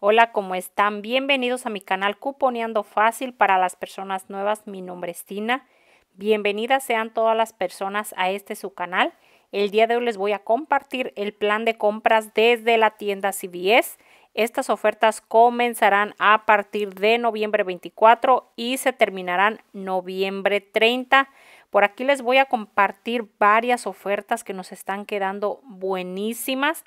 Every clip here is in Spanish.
Hola, ¿cómo están? Bienvenidos a mi canal Cuponeando Fácil para las personas nuevas. Mi nombre es Tina. Bienvenidas sean todas las personas a este su canal. El día de hoy les voy a compartir el plan de compras desde la tienda CBS. Estas ofertas comenzarán a partir de noviembre 24 y se terminarán noviembre 30. Por aquí les voy a compartir varias ofertas que nos están quedando buenísimas.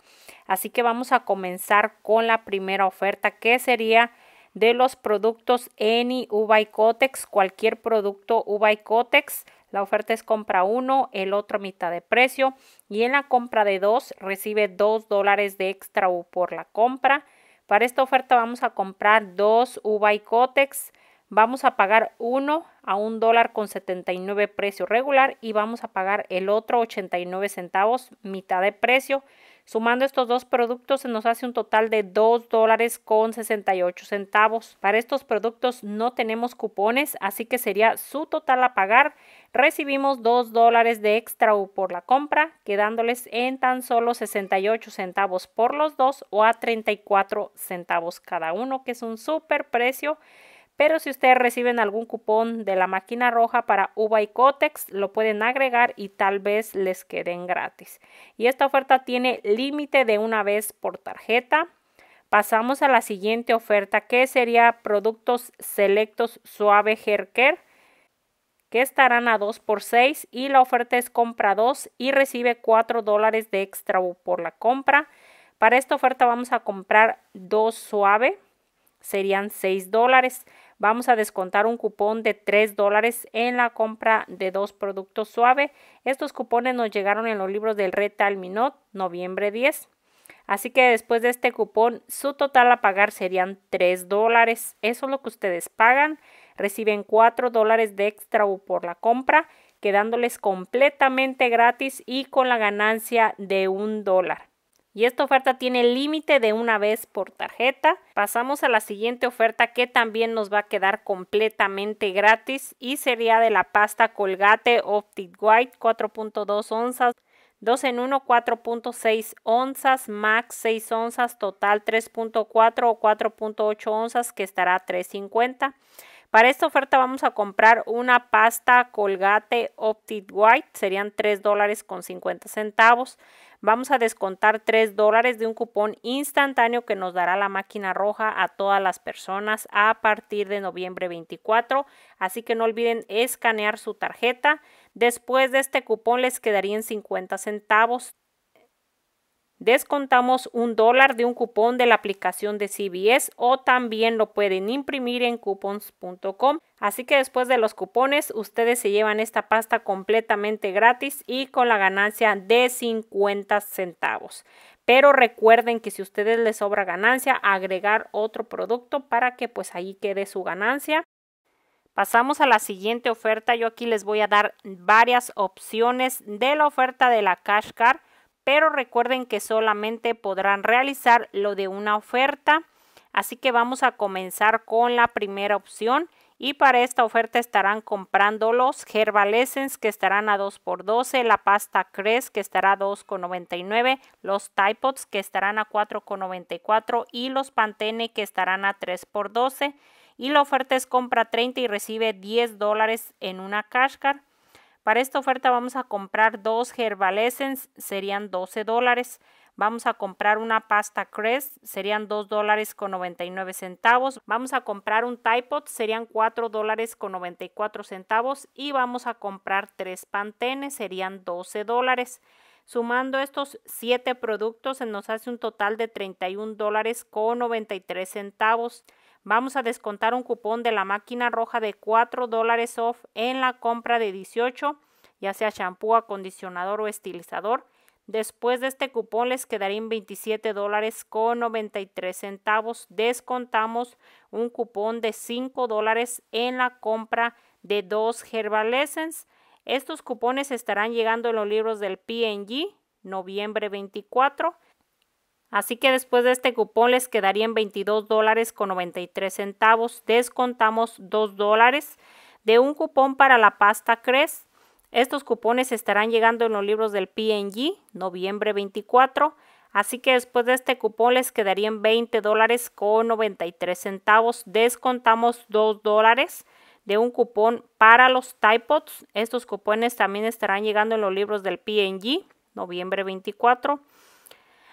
Así que vamos a comenzar con la primera oferta que sería de los productos Eni Uva Cotex, cualquier producto Uva Cotex. La oferta es compra uno, el otro mitad de precio y en la compra de dos recibe dos dólares de extra U por la compra. Para esta oferta vamos a comprar dos Uva y Cotex Vamos a pagar uno a un dólar con 79 precio regular y vamos a pagar el otro 89 centavos, mitad de precio. Sumando estos dos productos se nos hace un total de 2 dólares con 68 centavos. Para estos productos no tenemos cupones, así que sería su total a pagar. Recibimos 2 dólares de extra por la compra, quedándoles en tan solo 68 centavos por los dos o a 34 centavos cada uno, que es un super precio pero si ustedes reciben algún cupón de la máquina roja para uva y Cotex, lo pueden agregar y tal vez les queden gratis. Y esta oferta tiene límite de una vez por tarjeta. Pasamos a la siguiente oferta que sería productos selectos suave Herker que estarán a 2 por 6 y la oferta es compra 2 y recibe 4 dólares de extra por la compra. Para esta oferta vamos a comprar 2 suave serían 6 dólares. Vamos a descontar un cupón de 3 dólares en la compra de dos productos suave. Estos cupones nos llegaron en los libros del Retail Minot, noviembre 10. Así que después de este cupón, su total a pagar serían 3 dólares. Eso es lo que ustedes pagan. Reciben 4 dólares de extra por la compra, quedándoles completamente gratis y con la ganancia de un dólar. Y esta oferta tiene límite de una vez por tarjeta. Pasamos a la siguiente oferta que también nos va a quedar completamente gratis y sería de la pasta Colgate Optic White 4.2 onzas. 2 en 1, 4.6 onzas, max 6 onzas, total 3.4 o 4.8 onzas que estará 3.50. Para esta oferta vamos a comprar una pasta Colgate Optic White, serían 3 dólares con 50 centavos vamos a descontar 3 dólares de un cupón instantáneo que nos dará la máquina roja a todas las personas a partir de noviembre 24. Así que no olviden escanear su tarjeta. Después de este cupón les quedarían 50 centavos. Descontamos un dólar de un cupón de la aplicación de CBS o también lo pueden imprimir en coupons.com. Así que después de los cupones, ustedes se llevan esta pasta completamente gratis y con la ganancia de 50 centavos. Pero recuerden que si a ustedes les sobra ganancia, agregar otro producto para que pues ahí quede su ganancia. Pasamos a la siguiente oferta. Yo aquí les voy a dar varias opciones de la oferta de la Cash pero recuerden que solamente podrán realizar lo de una oferta. Así que vamos a comenzar con la primera opción y para esta oferta estarán comprando los Herbal Essence que estarán a 2 x 12, la pasta Crest que estará a 2,99, los Typods que estarán a 4,94 y los Pantene que estarán a 3 x 12 y la oferta es compra 30 y recibe 10 dólares en una Cashcard. Para esta oferta vamos a comprar dos Herbal serían 12 dólares. Vamos a comprar una pasta Crest, serían 2 dólares con 99 centavos. Vamos a comprar un Typot, serían 4 dólares con 94 centavos. Y vamos a comprar tres Pantenes, serían 12 dólares. Sumando estos 7 productos se nos hace un total de 31 dólares con 93 centavos. Vamos a descontar un cupón de la máquina roja de 4 dólares off en la compra de 18, ya sea champú, acondicionador o estilizador. Después de este cupón les quedarían 27 dólares con 93 centavos. Descontamos un cupón de 5 dólares en la compra de dos Herbal Estos cupones estarán llegando en los libros del PNG noviembre 24 Así que después de este cupón les quedarían $22.93, dólares con centavos. Descontamos 2 dólares de un cupón para la pasta Cres. Estos cupones estarán llegando en los libros del PNG, noviembre 24. Así que después de este cupón les quedarían 20 dólares con 93 centavos. Descontamos 2 dólares de un cupón para los Typods. Estos cupones también estarán llegando en los libros del PNG, noviembre 24.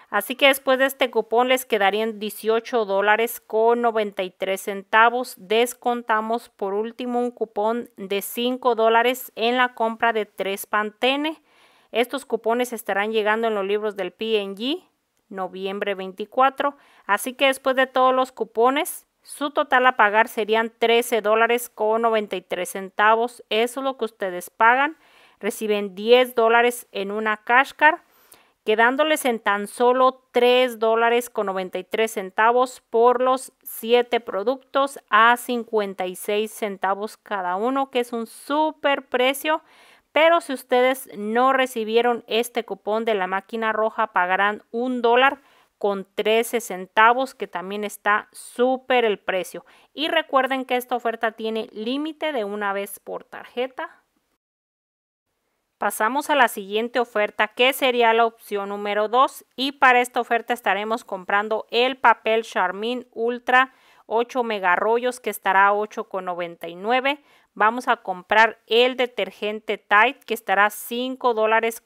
Así que después de este cupón les quedarían 18 dólares con 93 centavos. Descontamos por último un cupón de 5 dólares en la compra de 3 Pantene. Estos cupones estarán llegando en los libros del P&G noviembre 24. Así que después de todos los cupones, su total a pagar serían 13 dólares con 93 centavos. Eso es lo que ustedes pagan. Reciben 10 dólares en una Cashcard quedándoles en tan solo 3 dólares con 93 centavos por los 7 productos a 56 centavos cada uno, que es un super precio. Pero si ustedes no recibieron este cupón de la máquina roja, pagarán un dólar con 13 centavos, que también está súper el precio. Y recuerden que esta oferta tiene límite de una vez por tarjeta Pasamos a la siguiente oferta que sería la opción número 2 y para esta oferta estaremos comprando el papel Charmin Ultra 8 megarrollos que estará a 8,99. Vamos a comprar el detergente Tide que estará a $5.94 dólares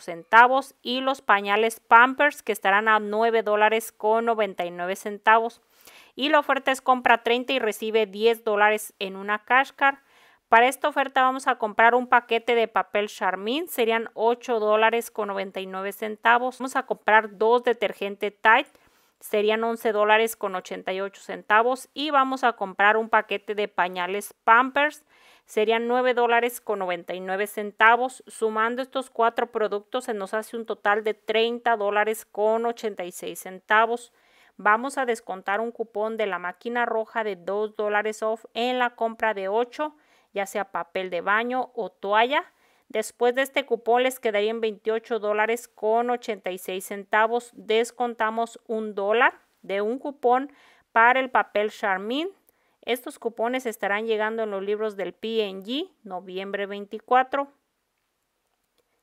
centavos y los pañales Pampers que estarán a $9.99. dólares con centavos. Y la oferta es compra 30 y recibe 10 dólares en una cash card. Para esta oferta vamos a comprar un paquete de papel Charmin, serían 8 dólares con 99 centavos. Vamos a comprar dos detergentes Tide, serían 11 dólares con 88 centavos. Y vamos a comprar un paquete de pañales Pampers, serían 9 dólares con 99 centavos. Sumando estos cuatro productos se nos hace un total de 30 dólares con 86 centavos. Vamos a descontar un cupón de la máquina roja de 2 dólares off en la compra de 8 ya sea papel de baño o toalla. Después de este cupón les quedarían 28 dólares con 86 centavos. Descontamos un dólar de un cupón para el papel Charmin. Estos cupones estarán llegando en los libros del PNG noviembre 24.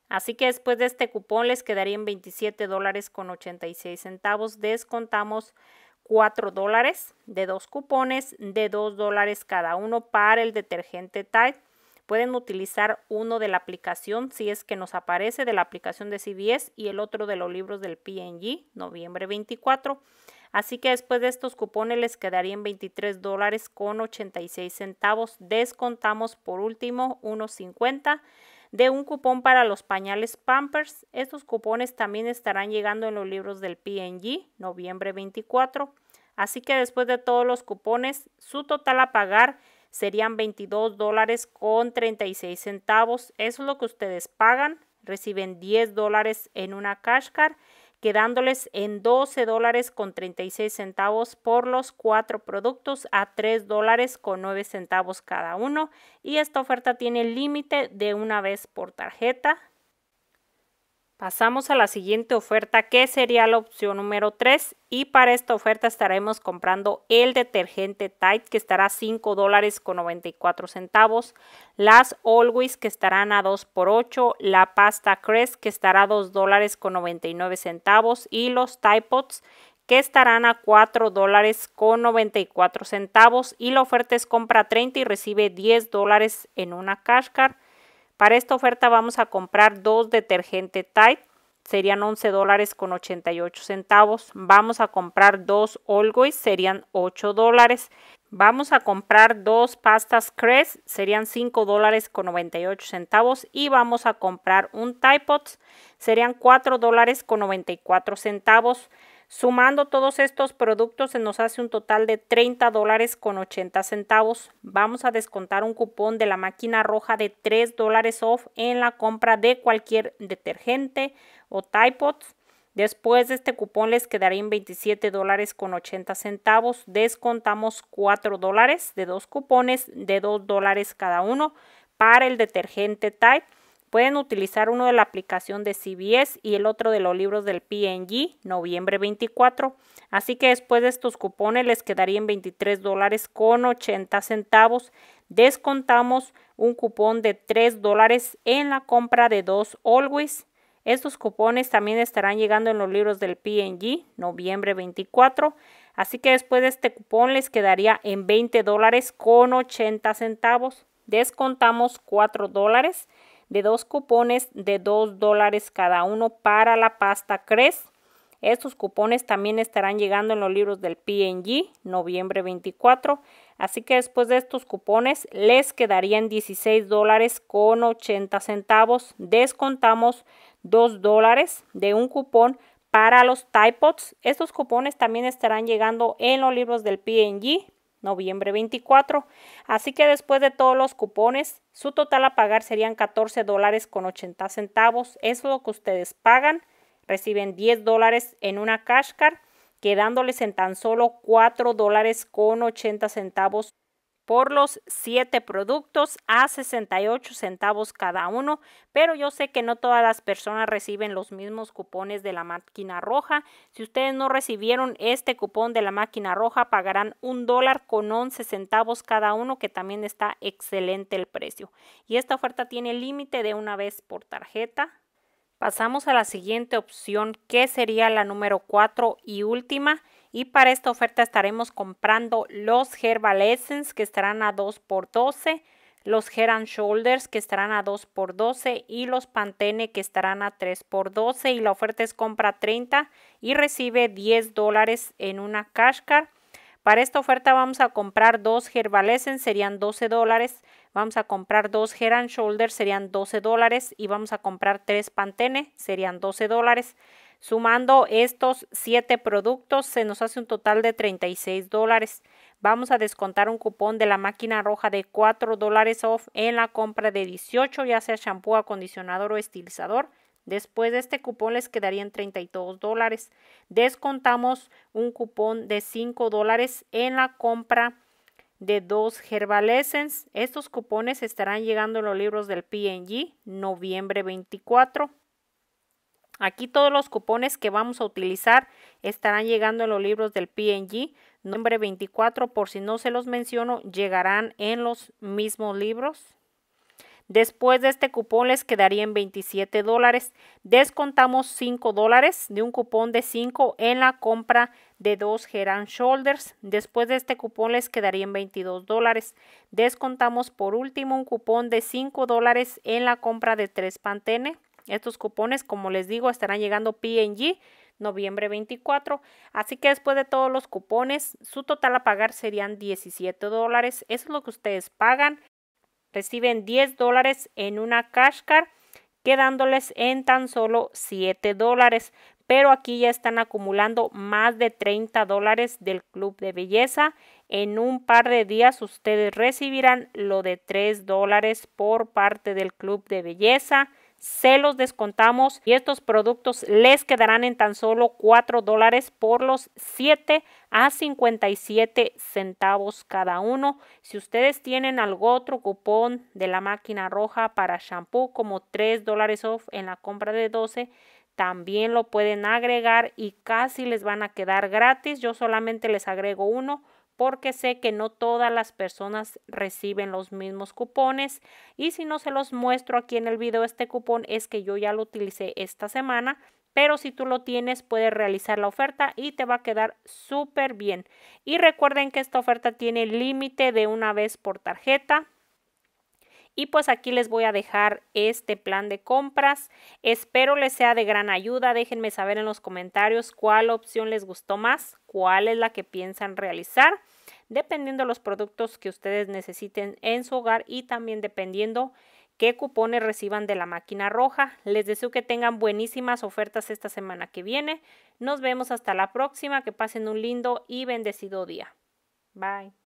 Así que después de este cupón les quedarían 27 dólares con 86 centavos. Descontamos 4 dólares de dos cupones de 2 dólares cada uno para el detergente Tide. Pueden utilizar uno de la aplicación si es que nos aparece de la aplicación de CBS y el otro de los libros del PNG, noviembre 24. Así que después de estos cupones les quedarían 23 dólares con 86 centavos. Descontamos por último unos 50 de un cupón para los pañales Pampers. Estos cupones también estarán llegando en los libros del PNG, noviembre 24. Así que después de todos los cupones, su total a pagar serían 22 dólares con centavos. Eso es lo que ustedes pagan. Reciben 10 dólares en una cash card quedándoles en 12 dólares con 36 centavos por los cuatro productos a 3 dólares con 9 centavos cada uno. Y esta oferta tiene límite de una vez por tarjeta. Pasamos a la siguiente oferta que sería la opción número 3 y para esta oferta estaremos comprando el detergente Tide que estará a $5.94. con centavos, las Always que estarán a 2 por 8, la pasta Crest que estará a $2.99. con centavos y los Pods que estarán a $4.94. con centavos y la oferta es compra 30 y recibe 10 en una Cashcard para esta oferta vamos a comprar dos detergente Tide, serían 11 dólares con 88 centavos. Vamos a comprar dos Always, serían 8 dólares. Vamos a comprar dos pastas Crest, serían $5.98 dólares con 98 centavos. Y vamos a comprar un Tide Pods, serían $4.94. dólares con 94 centavos. Sumando todos estos productos se nos hace un total de 30 dólares con 80 centavos. Vamos a descontar un cupón de la máquina roja de 3 dólares off en la compra de cualquier detergente o Pods. Después de este cupón les quedarían 27 dólares con 80 centavos. Descontamos 4 dólares de dos cupones de 2 dólares cada uno para el detergente Type. Pueden utilizar uno de la aplicación de CBS y el otro de los libros del PNG, noviembre 24. Así que después de estos cupones les quedarían 23 dólares con 80 centavos. Descontamos un cupón de 3 dólares en la compra de dos Always. Estos cupones también estarán llegando en los libros del PNG, noviembre 24. Así que después de este cupón les quedaría en 20 dólares con 80 centavos. Descontamos 4 dólares de dos cupones de 2 dólares cada uno para la pasta CRES. Estos cupones también estarán llegando en los libros del PNG noviembre 24. Así que después de estos cupones les quedarían 16 dólares con 80 centavos. Descontamos 2 dólares de un cupón para los Pods. Estos cupones también estarán llegando en los libros del PNG noviembre 24. Así que después de todos los cupones, su total a pagar serían 14 dólares con 80 centavos. Es lo que ustedes pagan. Reciben 10 dólares en una cash card, quedándoles en tan solo 4 dólares con 80 centavos por los siete productos a 68 centavos cada uno, pero yo sé que no todas las personas reciben los mismos cupones de la máquina roja. Si ustedes no recibieron este cupón de la máquina roja, pagarán un dólar con 11 centavos cada uno, que también está excelente el precio. Y esta oferta tiene límite de una vez por tarjeta. Pasamos a la siguiente opción, que sería la número 4 y última y para esta oferta estaremos comprando los Herbal Essence que estarán a 2 por 12 los Heran Shoulders que estarán a 2 x 12 y los Pantene que estarán a 3 x 12 y la oferta es compra 30 y recibe 10 dólares en una Card. Para esta oferta vamos a comprar dos Herbal Essence, serían 12 dólares. Vamos a comprar dos Head Shoulders, serían 12 dólares. Y vamos a comprar tres Pantene, serían 12 dólares. Sumando estos siete productos se nos hace un total de 36 dólares. Vamos a descontar un cupón de la máquina roja de 4 dólares off en la compra de 18, ya sea shampoo, acondicionador o estilizador. Después de este cupón les quedarían 32 dólares. Descontamos un cupón de 5 dólares en la compra de dos Herbal Estos cupones estarán llegando en los libros del PNG noviembre 24. Aquí todos los cupones que vamos a utilizar estarán llegando en los libros del PNG. Nombre 24, por si no se los menciono, llegarán en los mismos libros. Después de este cupón les quedarían 27 dólares. Descontamos 5 dólares de un cupón de 5 en la compra de dos Geran Shoulders. Después de este cupón les quedarían 22 dólares. Descontamos por último un cupón de 5 dólares en la compra de tres Pantene. Estos cupones, como les digo, estarán llegando PNG noviembre 24. Así que después de todos los cupones, su total a pagar serían 17 dólares. Eso es lo que ustedes pagan. Reciben 10 dólares en una cash quedándoles en tan solo 7 dólares. Pero aquí ya están acumulando más de 30 dólares del club de belleza. En un par de días ustedes recibirán lo de 3 dólares por parte del club de belleza se los descontamos y estos productos les quedarán en tan solo 4 dólares por los 7 a 57 centavos cada uno. Si ustedes tienen algún otro cupón de la máquina roja para shampoo como 3 dólares off en la compra de 12, también lo pueden agregar y casi les van a quedar gratis. Yo solamente les agrego uno porque sé que no todas las personas reciben los mismos cupones y si no se los muestro aquí en el video este cupón es que yo ya lo utilicé esta semana pero si tú lo tienes puedes realizar la oferta y te va a quedar súper bien y recuerden que esta oferta tiene límite de una vez por tarjeta y pues aquí les voy a dejar este plan de compras. Espero les sea de gran ayuda. Déjenme saber en los comentarios cuál opción les gustó más, cuál es la que piensan realizar, dependiendo de los productos que ustedes necesiten en su hogar y también dependiendo qué cupones reciban de la máquina roja. Les deseo que tengan buenísimas ofertas esta semana que viene. Nos vemos hasta la próxima. Que pasen un lindo y bendecido día. Bye.